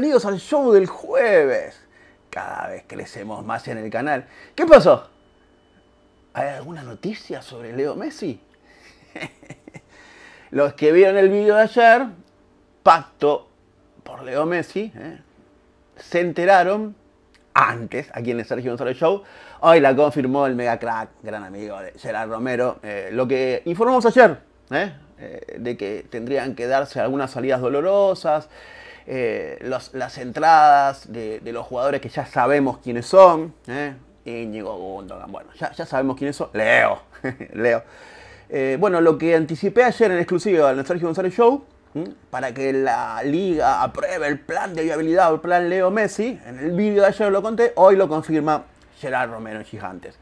bienvenidos al show del jueves. Cada vez crecemos más en el canal. ¿Qué pasó? ¿Hay alguna noticia sobre Leo Messi? Los que vieron el video de ayer, pacto por Leo Messi, ¿eh? se enteraron antes aquí en el Sergio González Show. Hoy la confirmó el mega crack, gran amigo de Gerard Romero. Eh, lo que informamos ayer, ¿eh? de que tendrían que darse algunas salidas dolorosas, eh, las entradas de, los jugadores que ya sabemos quiénes son. ¿eh? Íñigo Gundogan, bueno, ya, sabemos quiénes son. Leo, Leo. Eh, bueno, lo que anticipé ayer en exclusiva al Sergio González Show, para que la liga apruebe el plan de viabilidad o el plan Leo Messi, en el vídeo de ayer lo conté, hoy lo confirma Gerard Romero en Gigantes.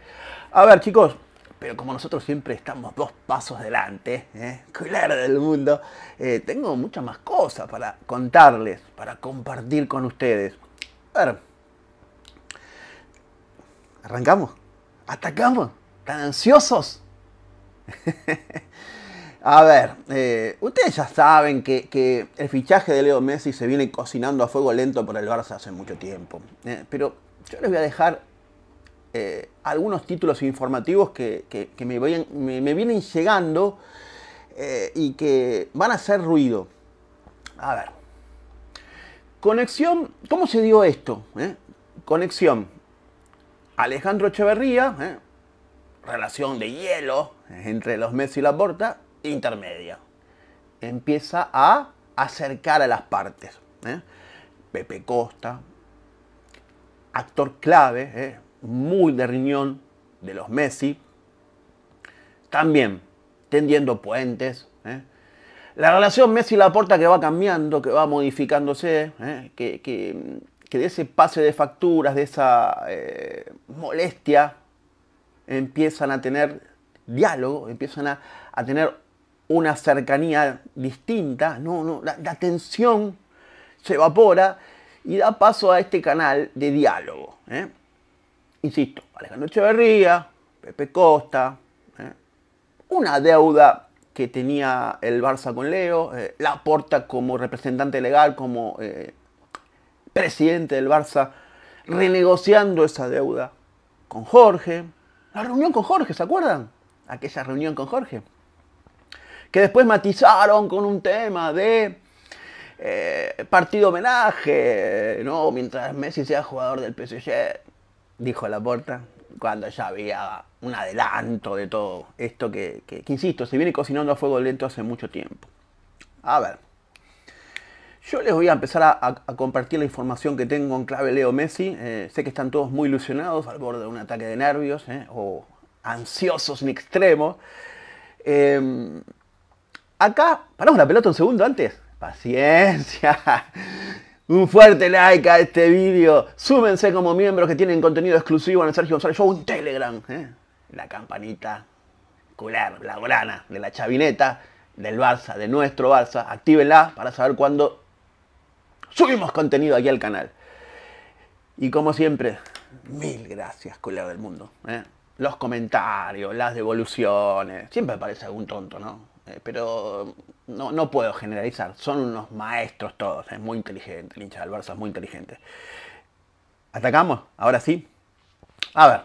A ver, chicos, pero como nosotros siempre estamos dos pasos delante, ¿eh? del mundo, eh, tengo muchas más cosas para contarles, para compartir con ustedes. A ver, arrancamos, atacamos, tan ansiosos. a ver, eh, ustedes ya saben que, que, el fichaje de Leo Messi se viene cocinando a fuego lento por el Barça hace mucho tiempo, ¿eh? pero yo les voy a dejar eh, algunos títulos informativos que, me, vienen llegando eh, y que van a hacer ruido. A ver. Conexión, ¿cómo se dio esto? Eh? Conexión. Alejandro Echeverría, relación de hielo entre los Messi y la Porta, intermedia. Empieza a acercar a las partes. Pepe Costa, actor clave, muy de riñón de los Messi. También tendiendo puentes. ¿eh? La relación Messi-Laporta que va cambiando, que va modificándose, ¿eh? que, de ese pase de facturas, de esa eh, molestia, empiezan a tener diálogo, empiezan a, tener una cercanía distinta, no, no, la, tensión se evapora y da paso a este canal de diálogo insisto, Alejandro Echeverría, Pepe Costa, ¿eh? una deuda que tenía el Barça con Leo, eh, la aporta como representante legal, como eh, presidente del Barça, renegociando esa deuda con Jorge. La reunión con Jorge, ¿se acuerdan? Aquella reunión con Jorge. Que después matizaron con un tema de partido homenaje, ¿no? Mientras Messi sea jugador del PSG dijo la Laporta, cuando ya había un adelanto de todo esto que, insisto, se viene cocinando a fuego lento hace mucho tiempo. A ver, yo les voy a empezar a, compartir la información que tengo en clave Leo Messi. Eh, sé que están todos muy ilusionados al borde de un ataque de nervios eh, o ansiosos en extremo. Em, acá, paramos la pelota un segundo antes. Paciencia. Un fuerte like a este vídeo. Súmense como miembros que tienen contenido exclusivo en el Sergio González Show en Telegram. ¿eh? La campanita cular, la grana de la chavineta del Barça, de nuestro Barça. Actívenla para saber cuándo subimos contenido aquí al canal. Y como siempre, mil gracias, culero del mundo. ¿eh? Los comentarios, las devoluciones. Siempre parece algún tonto, ¿no? Eh, pero no, puedo generalizar. Son unos maestros todos. Es muy inteligente, el hincha del Barça es muy inteligente. ¿Atacamos? Ahora sí. A ver.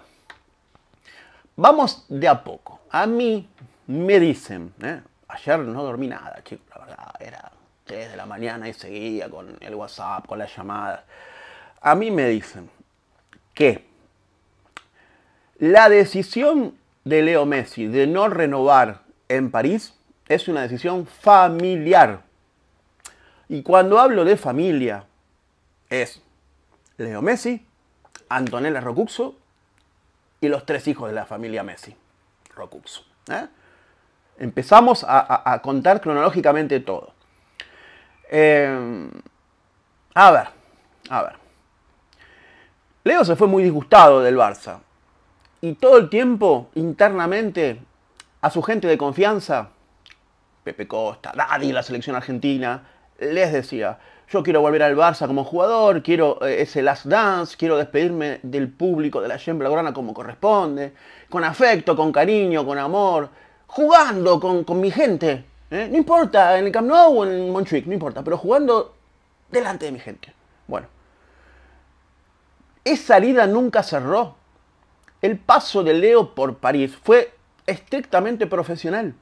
Vamos de a poco. A mí me dicen, ¿eh? ayer no dormí nada, chicos, la verdad, era 3 de la mañana y seguía con el WhatsApp, con las llamadas. A mí me dicen que la decisión de Leo Messi de no renovar en París es una decisión familiar. Y cuando hablo de familia, es Leo Messi, Antonella Rocuxo y los tres hijos de la familia Messi, ¿eh? Empezamos a, contar cronológicamente todo. Eh, a ver, a ver. Leo se fue muy disgustado del Barça y todo el tiempo internamente a su gente de confianza Pepe Costa, en la selección argentina, les decía, yo quiero volver al Barça como jugador, quiero eh, ese last dance, quiero despedirme del público de la yembla Grana como corresponde, con afecto, con cariño, con amor, jugando con, mi gente, ¿eh? no importa, en el Camp Nou o en Montjuic, no importa, pero jugando delante de mi gente. Bueno, esa herida nunca cerró. El paso de Leo por París fue estrictamente profesional.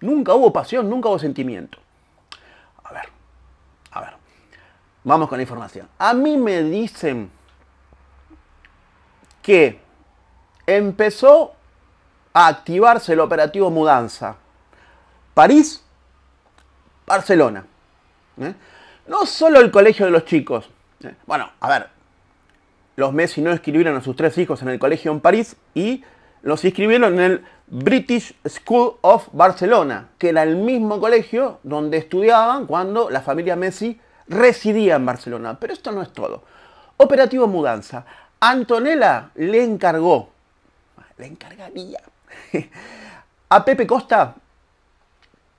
Nunca hubo pasión, nunca hubo sentimiento. A ver, a ver. Vamos con la información. A mí me dicen que empezó a activarse el operativo mudanza. París, Barcelona. ¿eh? No solo el colegio de los chicos. ¿eh? Bueno, a ver, los Messi no escribieron a sus tres hijos en el colegio en París y los inscribieron en el British School of Barcelona, que era el mismo colegio donde estudiaban cuando la familia Messi residía en Barcelona. Pero esto no es todo. Operativo Mudanza. Antonella le encargó, le encargaría a Pepe Costa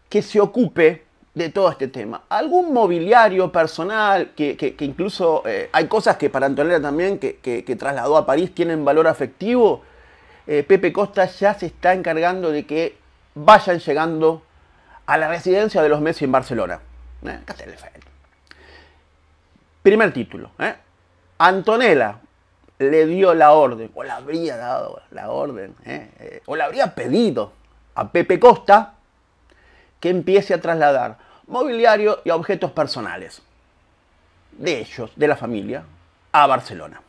que se ocupe de todo este tema. Algún mobiliario personal, que, incluso eh, hay cosas que para Antonella también, que, que, trasladó a París, tienen valor afectivo, eh, Pepe Costa ya se está encargando de que vayan llegando a la residencia de los Messi en Barcelona. Eh, Primer título. Eh. Antonella le dio la orden, o la habría dado la orden, o la habría pedido a Pepe Costa que empiece a trasladar mobiliario y objetos personales de ellos, de la familia, a Barcelona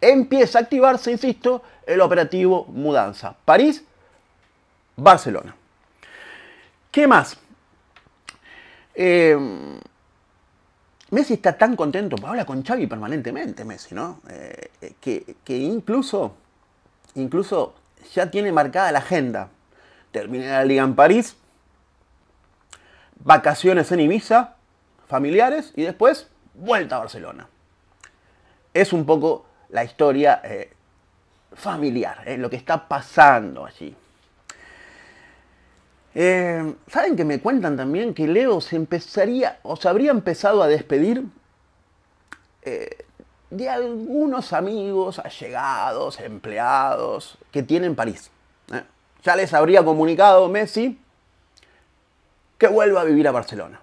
empieza a activarse, insisto, el operativo mudanza. París, Barcelona. ¿Qué más? Eh, Messi está tan contento, habla con Xavi permanentemente, Messi, ¿no? Eh, que, incluso, incluso ya tiene marcada la agenda. Termina la liga en París, vacaciones en Ibiza, familiares, y después vuelta a Barcelona. Es un poco la historia eh, familiar, eh, lo que está pasando allí. Eh, Saben que me cuentan también que Leo se empezaría o se habría empezado a despedir de algunos amigos, allegados, empleados que tiene en París. Ya les habría comunicado Messi que vuelva a vivir a Barcelona.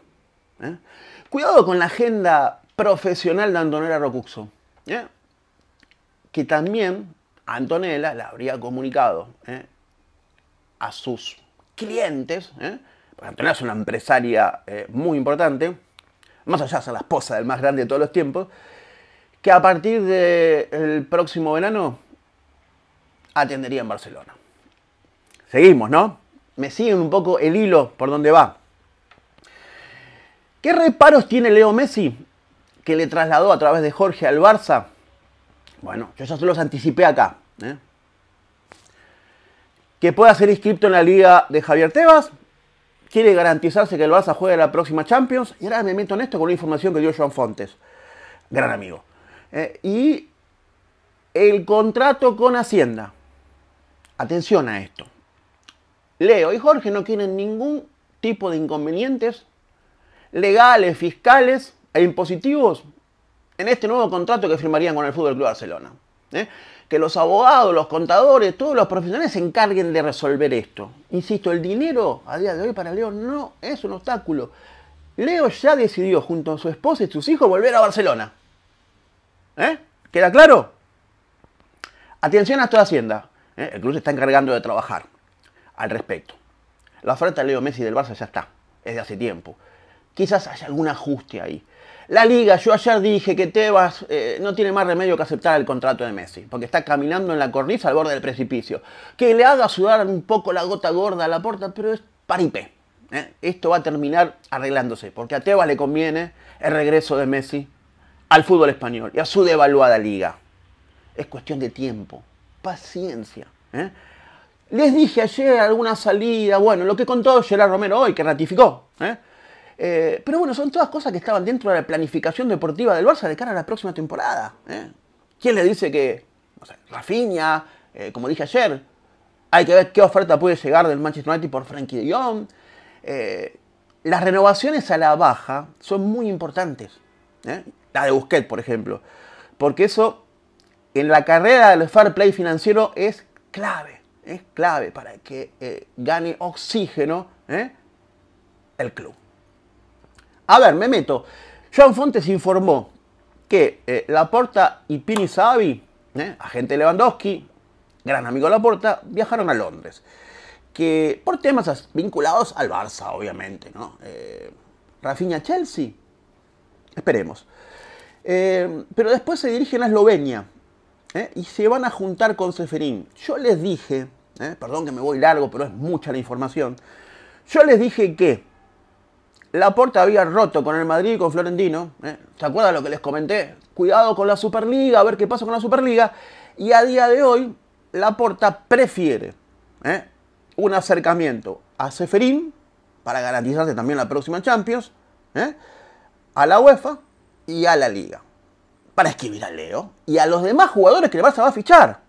Cuidado con la agenda profesional de Antonella Rocuxo que también Antonella la habría comunicado ¿eh? a sus clientes, ¿eh? porque Antonella es una empresaria eh, muy importante, más allá de ser la esposa del más grande de todos los tiempos, que a partir del próximo verano atendería en Barcelona. Seguimos, ¿no? Me siguen un poco el hilo por donde va. ¿Qué reparos tiene Leo Messi que le trasladó a través de Jorge al Barça bueno, yo ya se los anticipé acá. ¿eh? Que pueda ser inscrito en la liga de Javier Tebas. Quiere garantizarse que el Barça juegue la próxima Champions. Y ahora me meto en esto con la información que dio Joan Fontes. Gran amigo. ¿eh? y el contrato con Hacienda. Atención a esto. Leo y Jorge no tienen ningún tipo de inconvenientes legales, fiscales e impositivos en este nuevo contrato que firmarían con el Fútbol Club Barcelona. ¿eh? Que los abogados, los contadores, todos los profesionales se encarguen de resolver esto. Insisto, el dinero a día de hoy para Leo no es un obstáculo. Leo ya decidió junto a su esposa y sus hijos volver a Barcelona. ¿Eh? ¿Queda claro? Atención a toda Hacienda. ¿eh? El club se está encargando de trabajar al respecto. La oferta de Leo Messi del Barça ya está, es de hace tiempo. Quizás haya algún ajuste ahí. La liga, yo ayer dije que Tebas eh, no tiene más remedio que aceptar el contrato de Messi, porque está caminando en la cornisa al borde del precipicio. Que le haga sudar un poco la gota gorda a la puerta, pero es paripé. ¿eh? Esto va a terminar arreglándose, porque a Tebas le conviene el regreso de Messi al fútbol español y a su devaluada liga. Es cuestión de tiempo, paciencia. ¿eh? Les dije ayer alguna salida, bueno, lo que contó Gerard Romero hoy, que ratificó. ¿eh? Eh, pero bueno, son todas cosas que estaban dentro de la planificación deportiva del Barça de cara a la próxima temporada. ¿eh? ¿Quién le dice que, Rafinha, eh, como dije ayer, hay que ver qué oferta puede llegar del Manchester United por Frankie de Jong? las renovaciones a la baja son muy importantes. La de Busquets, por ejemplo. Porque eso, en la carrera del fair play financiero, es clave. Es clave para que gane oxígeno el club. A ver, me meto. Joan Fontes informó que eh, Laporta y Pini Savi, eh, agente Lewandowski, gran amigo de Laporta, viajaron a Londres. Que por temas vinculados al Barça, obviamente, ¿no? Eh, Rafinha Chelsea. Esperemos. pero después se dirigen a Eslovenia y se van a juntar con Seferín. Yo les dije, perdón que me voy largo, pero es mucha la información. Yo les dije que Laporta había roto con el Madrid y con Florentino. ¿Se ¿eh? acuerdan lo que les comenté? Cuidado con la Superliga, a ver qué pasa con la Superliga. Y a día de hoy, Laporta prefiere ¿eh? un acercamiento a Seferín para garantizarse también la próxima Champions, ¿eh? a la UEFA y a la Liga. Para escribir a Leo y a los demás jugadores que el Barça va a fichar.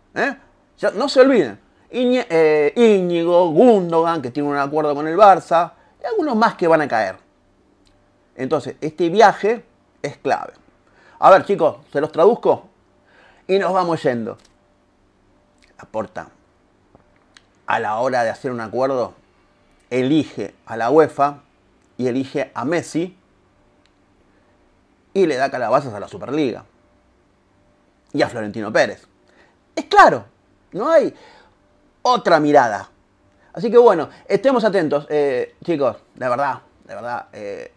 Ya, no se olviden. Íñigo, Gundogan, que tiene un acuerdo con el Barça, y algunos más que van a caer. Entonces, este viaje es clave. A ver, chicos, se los traduzco y nos vamos yendo. Aporta. A la hora de hacer un acuerdo, elige a la UEFA y elige a Messi y le da calabazas a la Superliga y a Florentino Pérez. Es claro, no hay otra mirada. Así que bueno, estemos atentos, eh, chicos, de verdad, de verdad. Eh,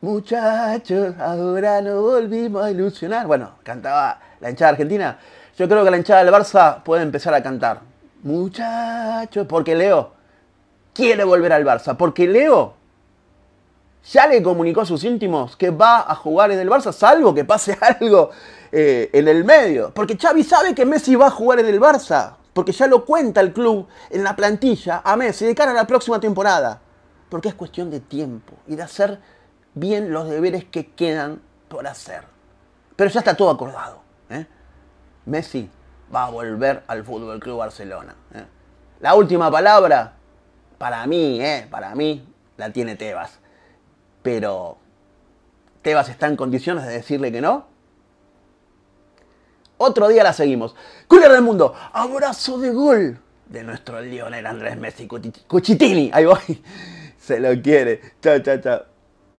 Muchachos, ahora no volvimos a ilusionar. Bueno, cantaba la hinchada argentina. Yo creo que la hinchada del Barça puede empezar a cantar. Muchachos, porque Leo quiere volver al Barça. Porque Leo ya le comunicó a sus íntimos que va a jugar en el Barça, salvo que pase algo eh, en el medio. Porque Xavi sabe que Messi va a jugar en el Barça. Porque ya lo cuenta el club en la plantilla a Messi de cara a la próxima temporada. Porque es cuestión de tiempo y de hacer bien los deberes que quedan por hacer. Pero ya está todo acordado. ¿eh? Messi va a volver al Fútbol Club Barcelona. ¿eh? La última palabra, para mí, ¿eh? para mí, la tiene Tebas. Pero, ¿Tebas está en condiciones de decirle que no? Otro día la seguimos. Cooler del mundo, abrazo de gol de nuestro Lionel Andrés Messi Cuchitini. Ahí voy. Se lo quiere. Chao, chao, chao.